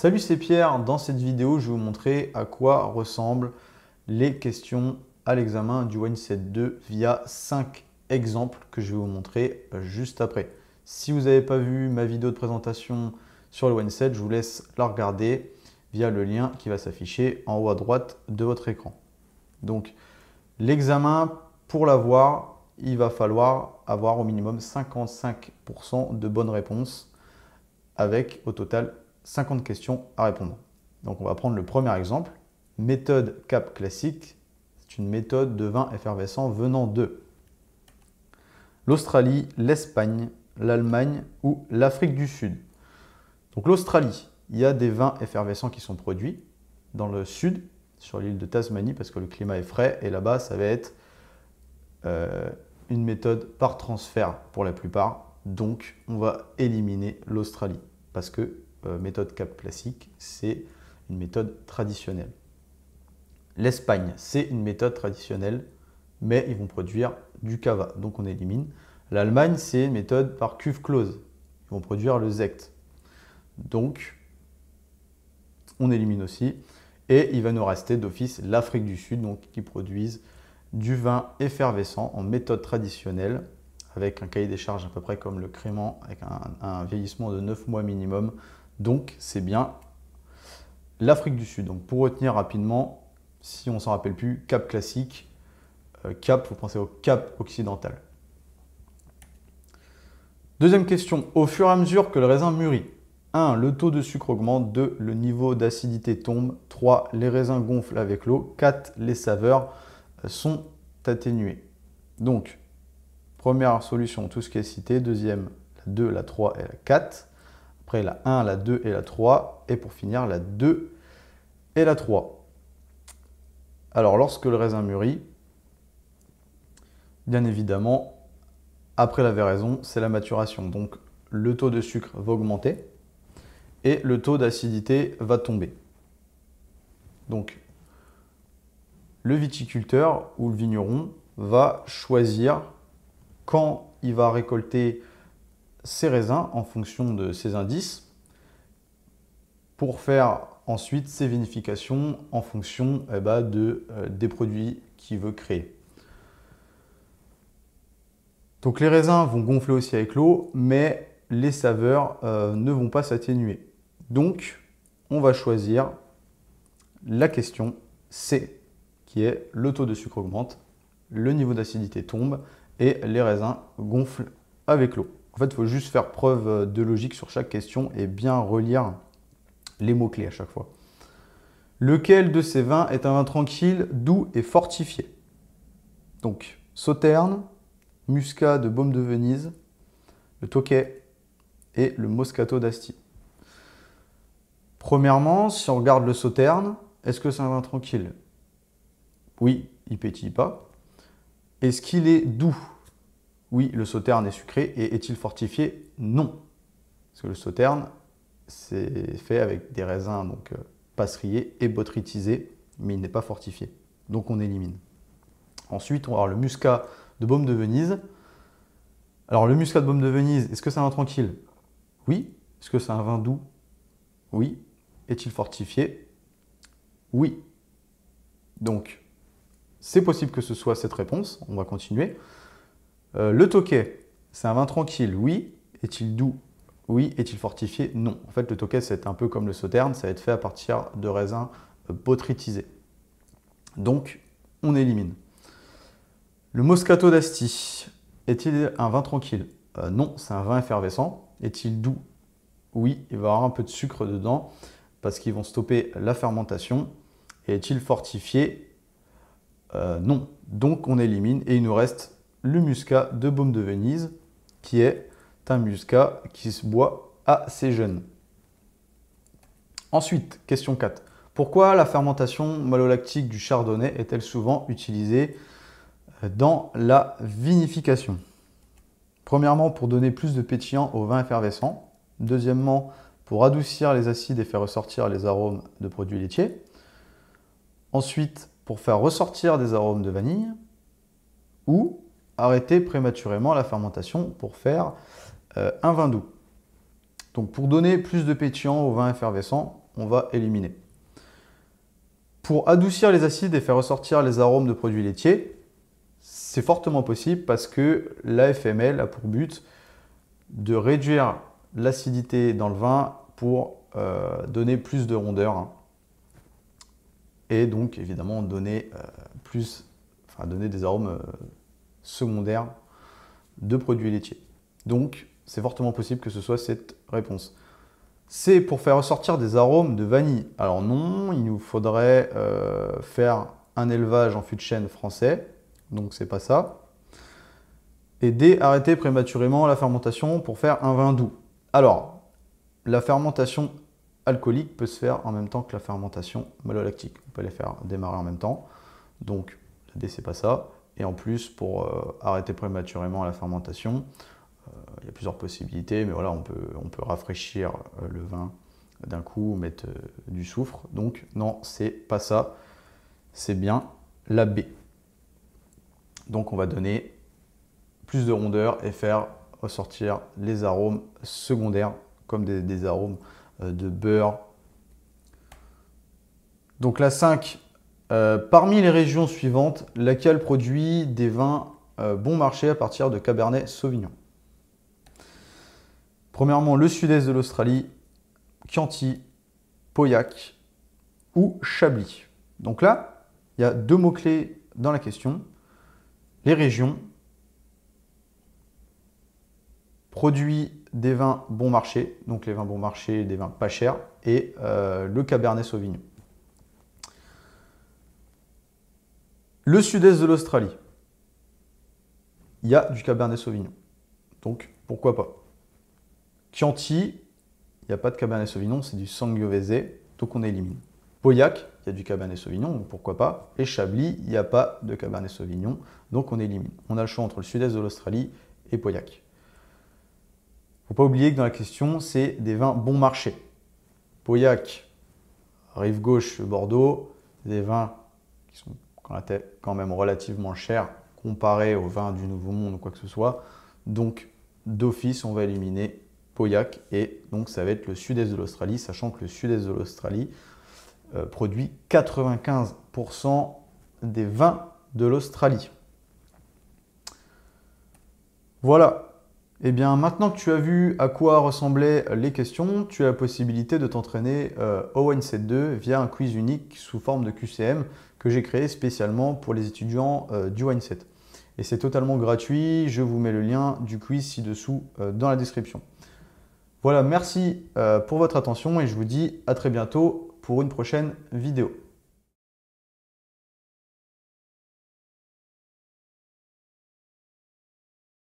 Salut, c'est Pierre. Dans cette vidéo, je vais vous montrer à quoi ressemblent les questions à l'examen du OneSet 2 via 5 exemples que je vais vous montrer juste après. Si vous n'avez pas vu ma vidéo de présentation sur le OneSet, je vous laisse la regarder via le lien qui va s'afficher en haut à droite de votre écran. Donc, l'examen, pour l'avoir, il va falloir avoir au minimum 55% de bonnes réponses avec au total 50 questions à répondre. Donc on va prendre le premier exemple. Méthode CAP classique, c'est une méthode de vin effervescent venant de l'Australie, l'Espagne, l'Allemagne ou l'Afrique du Sud. Donc l'Australie, il y a des vins effervescents qui sont produits dans le sud, sur l'île de Tasmanie, parce que le climat est frais, et là-bas, ça va être euh, une méthode par transfert pour la plupart. Donc on va éliminer l'Australie, parce que euh, méthode CAP classique, c'est une méthode traditionnelle. L'Espagne, c'est une méthode traditionnelle, mais ils vont produire du cava, donc on élimine. L'Allemagne, c'est une méthode par cuve close. Ils vont produire le zect. Donc, on élimine aussi. Et il va nous rester d'office l'Afrique du Sud, donc qui produisent du vin effervescent en méthode traditionnelle, avec un cahier des charges à peu près comme le crément, avec un, un vieillissement de 9 mois minimum, donc c'est bien l'Afrique du Sud. Donc pour retenir rapidement, si on s'en rappelle plus, Cap classique, euh, Cap, vous pensez au Cap occidental. Deuxième question, au fur et à mesure que le raisin mûrit, 1. Le taux de sucre augmente. 2. Le niveau d'acidité tombe. 3. Les raisins gonflent avec l'eau. 4. Les saveurs euh, sont atténuées. Donc, première solution, tout ce qui est cité. Deuxième, la 2, la 3 et la 4. Après la 1, la 2 et la 3. Et pour finir, la 2 et la 3. Alors lorsque le raisin mûrit, bien évidemment, après la véraison, c'est la maturation. Donc le taux de sucre va augmenter et le taux d'acidité va tomber. Donc le viticulteur ou le vigneron va choisir quand il va récolter ces raisins en fonction de ces indices pour faire ensuite ces vinifications en fonction eh ben, de, euh, des produits qu'il veut créer. Donc les raisins vont gonfler aussi avec l'eau, mais les saveurs euh, ne vont pas s'atténuer. Donc on va choisir la question C, qui est le taux de sucre augmente, le niveau d'acidité tombe et les raisins gonflent avec l'eau. En fait, il faut juste faire preuve euh, de logique sur chaque question et bien relire les mots-clés à chaque fois. Lequel de ces vins est un vin tranquille, doux et fortifié Donc, Sauterne, Muscat de Baume de Venise, le Toquet et le Moscato d'Asti. Premièrement, si on regarde le Sauterne, est-ce que c'est un vin tranquille Oui, il pétille pas. Est-ce qu'il est doux oui, le sauterne est sucré et est-il fortifié Non. Parce que le sauterne, c'est fait avec des raisins donc euh, et botrytisés, mais il n'est pas fortifié. Donc on élimine. Ensuite, on va le muscat de baume de Venise. Alors le muscat de baume de Venise, est-ce que c'est un vin tranquille Oui. Est-ce que c'est un vin doux Oui. Est-il fortifié Oui. Donc, c'est possible que ce soit cette réponse. On va continuer. Euh, le toquet, c'est un vin tranquille, oui. Est-il doux Oui. Est-il fortifié Non. En fait, le toquet, c'est un peu comme le sauterne, ça va être fait à partir de raisins euh, potritisés. Donc, on élimine. Le Moscato d'Asti, est-il un vin tranquille euh, Non, c'est un vin effervescent. Est-il doux Oui, il va y avoir un peu de sucre dedans parce qu'ils vont stopper la fermentation. Et est-il fortifié Non. Donc on élimine et il nous reste le muscat de Baume de Venise, qui est un muscat qui se boit à ses jeunes. Ensuite, question 4. Pourquoi la fermentation malolactique du chardonnay est-elle souvent utilisée dans la vinification Premièrement, pour donner plus de pétillant au vin effervescent. Deuxièmement, pour adoucir les acides et faire ressortir les arômes de produits laitiers. Ensuite, pour faire ressortir des arômes de vanille. Ou arrêter prématurément la fermentation pour faire euh, un vin doux. Donc pour donner plus de pétillant au vin effervescent, on va éliminer. Pour adoucir les acides et faire ressortir les arômes de produits laitiers, c'est fortement possible parce que l'AFML a pour but de réduire l'acidité dans le vin pour euh, donner plus de rondeur hein. et donc évidemment donner euh, plus, enfin donner des arômes secondaire de produits laitiers. Donc, c'est fortement possible que ce soit cette réponse. C'est pour faire ressortir des arômes de vanille. Alors non, il nous faudrait euh, faire un élevage en fût de chêne français, donc c'est pas ça. Et D, arrêter prématurément la fermentation pour faire un vin doux. Alors, la fermentation alcoolique peut se faire en même temps que la fermentation malolactique. On peut les faire démarrer en même temps. Donc, la D, c'est pas ça. Et en plus, pour euh, arrêter prématurément la fermentation, euh, il y a plusieurs possibilités, mais voilà, on peut, on peut rafraîchir euh, le vin d'un coup, mettre du soufre. Donc non, c'est pas ça, c'est bien la B. Donc on va donner plus de rondeur et faire ressortir les arômes secondaires, comme des, des arômes de beurre. Donc la 5, euh, parmi les régions suivantes, laquelle produit des vins euh, bon marché à partir de Cabernet Sauvignon Premièrement, le sud-est de l'Australie, Chianti, Pauillac ou Chablis. Donc là, il y a deux mots-clés dans la question. Les régions produisent des vins bon marché, donc les vins bon marché, des vins pas chers, et euh, le Cabernet Sauvignon. Le sud-est de l'Australie, il y a du Cabernet Sauvignon. Donc, pourquoi pas Chianti, il n'y a pas de Cabernet Sauvignon, c'est du Sangiovese, donc on élimine. Pauillac, il y a du Cabernet Sauvignon, donc pourquoi pas Et Chablis, il n'y a pas de Cabernet Sauvignon, donc on élimine. On a le choix entre le sud-est de l'Australie et Pauillac. Faut pas oublier que dans la question, c'est des vins bon marché. Pauillac, rive gauche, Bordeaux, des vins qui sont quand même relativement cher comparé au vins du Nouveau Monde ou quoi que ce soit. Donc d'office, on va éliminer Pauillac et donc ça va être le sud-est de l'Australie, sachant que le sud-est de l'Australie euh, produit 95% des vins de l'Australie. Voilà. Et eh bien maintenant que tu as vu à quoi ressemblaient les questions, tu as la possibilité de t'entraîner euh, au 2 via un quiz unique sous forme de QCM que j'ai créé spécialement pour les étudiants euh, du Wineset. Et c'est totalement gratuit, je vous mets le lien du quiz ci-dessous euh, dans la description. Voilà, merci euh, pour votre attention et je vous dis à très bientôt pour une prochaine vidéo.